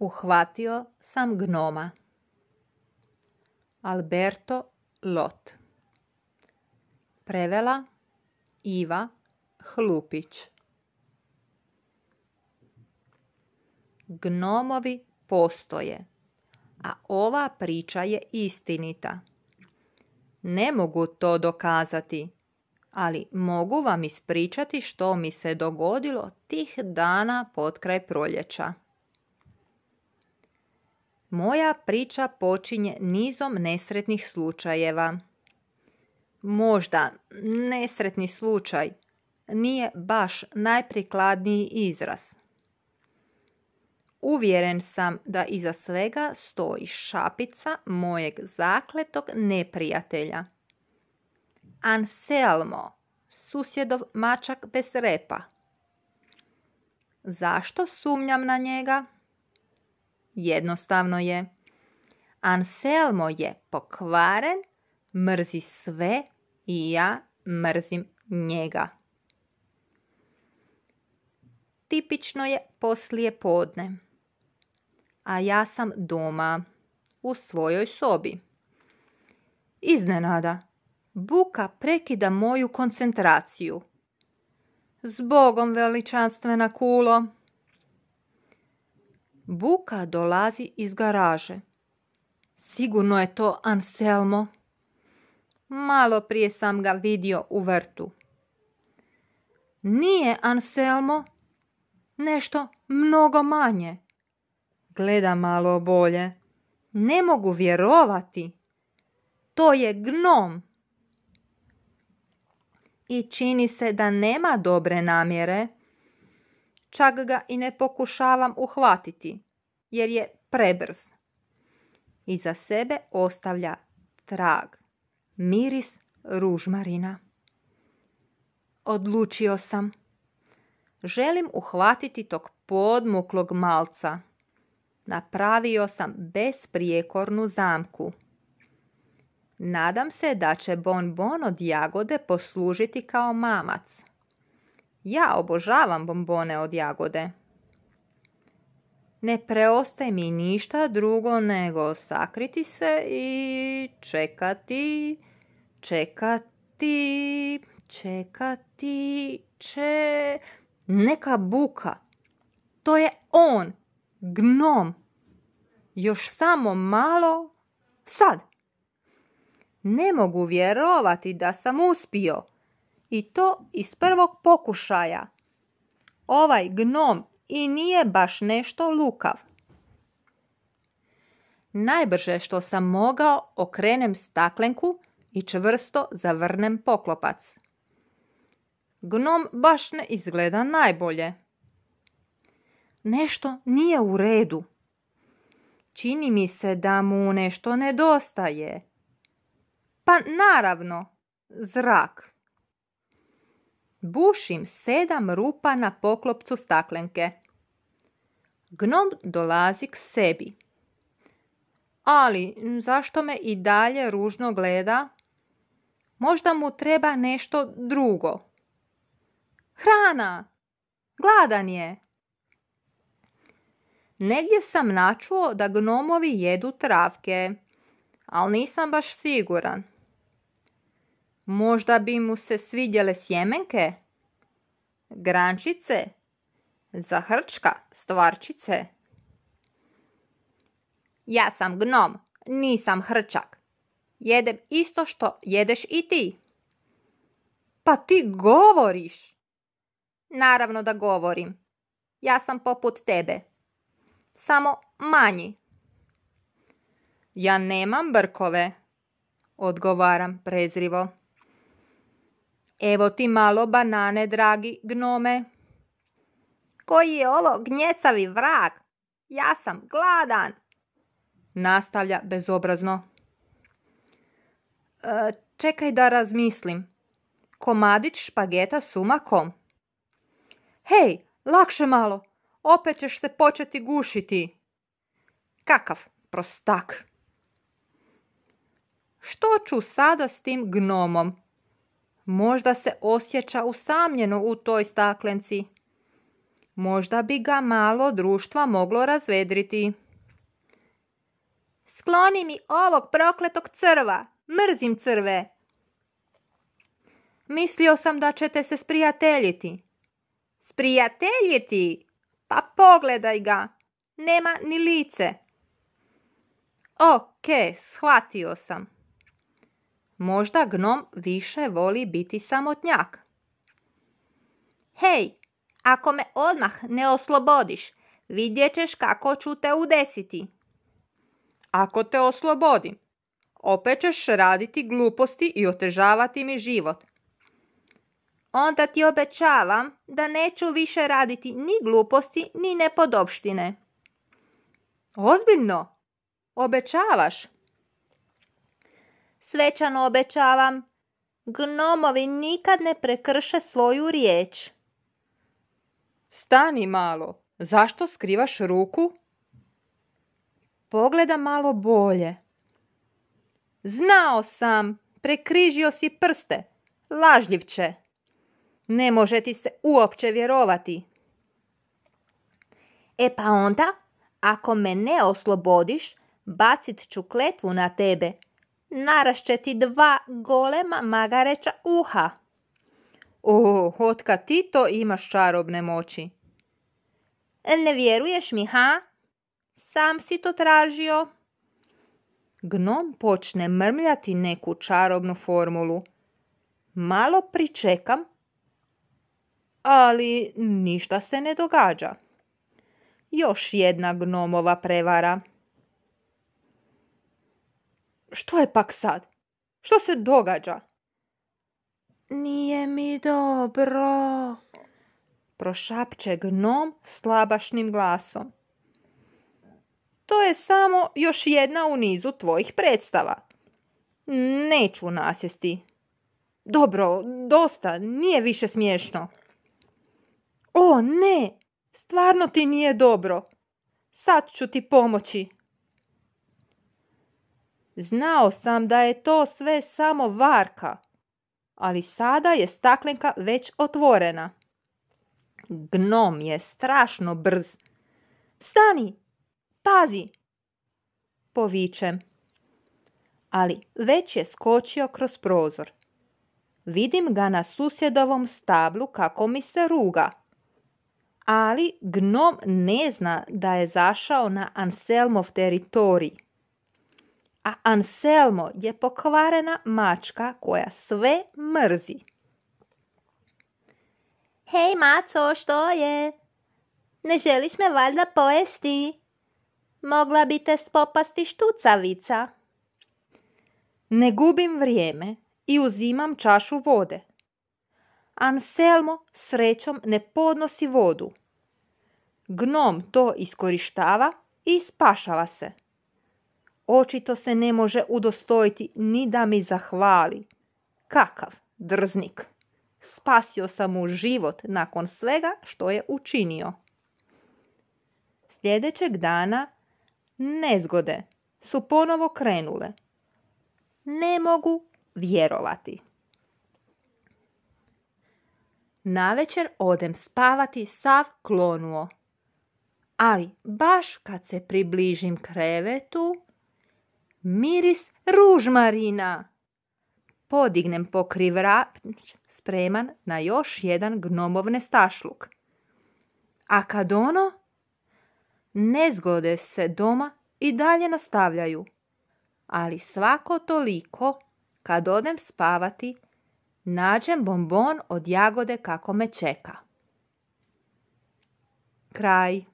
Uhvatio sam gnoma. Alberto Lot Prevela Iva Hlupić Gnomovi postoje, a ova priča je istinita. Ne mogu to dokazati, ali mogu vam ispričati što mi se dogodilo tih dana pod kraj proljeća. Moja priča počinje nizom nesretnih slučajeva. Možda nesretni slučaj nije baš najprikladniji izraz. Uvjeren sam da iza svega stoji šapica mojeg zakletog neprijatelja. Anselmo, susjedov mačak bez repa. Zašto sumnjam na njega? Jednostavno je. Anselmo je pokvaren, mrzi sve i ja mrzim njega. Tipično je poslije podne. A ja sam doma, u svojoj sobi. Iznenada, buka prekida moju koncentraciju. Zbogom veličanstvena kulo! Buka dolazi iz garaže. Sigurno je to Anselmo. Malo prije sam ga vidio u vrtu. Nije Anselmo, nešto mnogo manje. Gleda malo bolje. Ne mogu vjerovati. To je gnom. I čini se da nema dobre namjere čak ga i ne pokušavam uhvatiti, jer je prebrz. Iza sebe ostavlja trag, miris ružmarina. Odlučio sam. Želim uhvatiti tog podmuklog malca. Napravio sam besprijekornu zamku. Nadam se da će bonbon od jagode poslužiti kao mamac. Ja obožavam bombone od jagode. Ne preostaje mi ništa drugo nego sakriti se i čekati, čekati, čekati, če... Neka buka. To je on, gnom. Još samo malo, sad. Ne mogu vjerovati da sam uspio. I to iz prvog pokušaja. Ovaj gnom i nije baš nešto lukav. Najbrže što sam mogao okrenem staklenku i čvrsto zavrnem poklopac. Gnom baš ne izgleda najbolje. Nešto nije u redu. Čini mi se da mu nešto nedostaje. Pa naravno, zrak. Bušim sedam rupa na poklopcu staklenke. Gnom dolazi k sebi. Ali zašto me i dalje ružno gleda? Možda mu treba nešto drugo. Hrana! Gladan je! Negdje sam načuo da gnomovi jedu travke, ali nisam baš siguran. Možda bi mu se svidjele sjemenke? Grančice? za hrčka stvarčice? Ja sam gnom, nisam hrčak. Jedem isto što jedeš i ti. Pa ti govoriš. Naravno da govorim. Ja sam poput tebe. Samo manji. Ja nemam brkove, odgovaram prezrivo. Evo ti malo banane, dragi gnome. Koji je ovo gnjecavi vrag? Ja sam gladan. Nastavlja bezobrazno. E, čekaj da razmislim. Komadić špageta s umakom. Hej, lakše malo. Opet ćeš se početi gušiti. Kakav prostak. Što ću sada s tim gnomom? Možda se osjeća usamljeno u toj staklenci. Možda bi ga malo društva moglo razvedriti. Skloni mi ovog prokletog crva. Mrzim crve. Mislio sam da ćete se sprijateljiti. Sprijateljiti? Pa pogledaj ga. Nema ni lice. Ok, shvatio sam. Možda gnom više voli biti samotnjak. Hej, ako me odmah ne oslobodiš, vidjet ćeš kako ću te udesiti. Ako te oslobodim, opet ćeš raditi gluposti i otežavati mi život. Onda ti obećavam da neću više raditi ni gluposti ni nepodopštine. Ozbiljno? Obećavaš? svečano obećavam. Gnomovi nikad ne prekrše svoju riječ. Stani malo, zašto skrivaš ruku? Pogleda malo bolje. Znao sam, prekrižio si prste, lažljivče. Ne može ti se uopće vjerovati. E pa onda, ako me ne oslobodiš, bacit ću kletvu na tebe ti dva golema magareća uha. O, hotka ti to imaš čarobne moći? Ne vjeruješ mi, ha? Sam si to tražio. Gnom počne mrmljati neku čarobnu formulu. Malo pričekam, ali ništa se ne događa. Još jedna gnomova prevara. Što je pak sad? Što se događa? Nije mi dobro, prošapče gnom slabašnim glasom. To je samo još jedna u nizu tvojih predstava. Neću nasjesti. Dobro, dosta, nije više smiješno. O ne, stvarno ti nije dobro. Sad ću ti pomoći. Znao sam da je to sve samo varka, ali sada je staklenka već otvorena. Gnom je strašno brz. Stani! Pazi! Povičem. Ali već je skočio kroz prozor. Vidim ga na susjedovom stablu kako mi se ruga. Ali gnom ne zna da je zašao na Anselmov teritorij a Anselmo je pokvarena mačka koja sve mrzi. Hej, maco, što je? Ne želiš me valjda pojesti? Mogla bi te spopasti štucavica. Ne gubim vrijeme i uzimam čašu vode. Anselmo srećom ne podnosi vodu. Gnom to iskorištava i spašava se očito se ne može udostojiti ni da mi zahvali. Kakav drznik! Spasio sam mu život nakon svega što je učinio. Sljedećeg dana nezgode su ponovo krenule. Ne mogu vjerovati. Navečer odem spavati sav klonuo. Ali baš kad se približim krevetu, Miris ružmarina. Podignem pokrivrač spreman na još jedan gnomov nestašluk. A kad ono? Nezgode se doma i dalje nastavljaju. Ali svako toliko, kad odem spavati, nađem bombon od jagode kako me čeka. Kraj.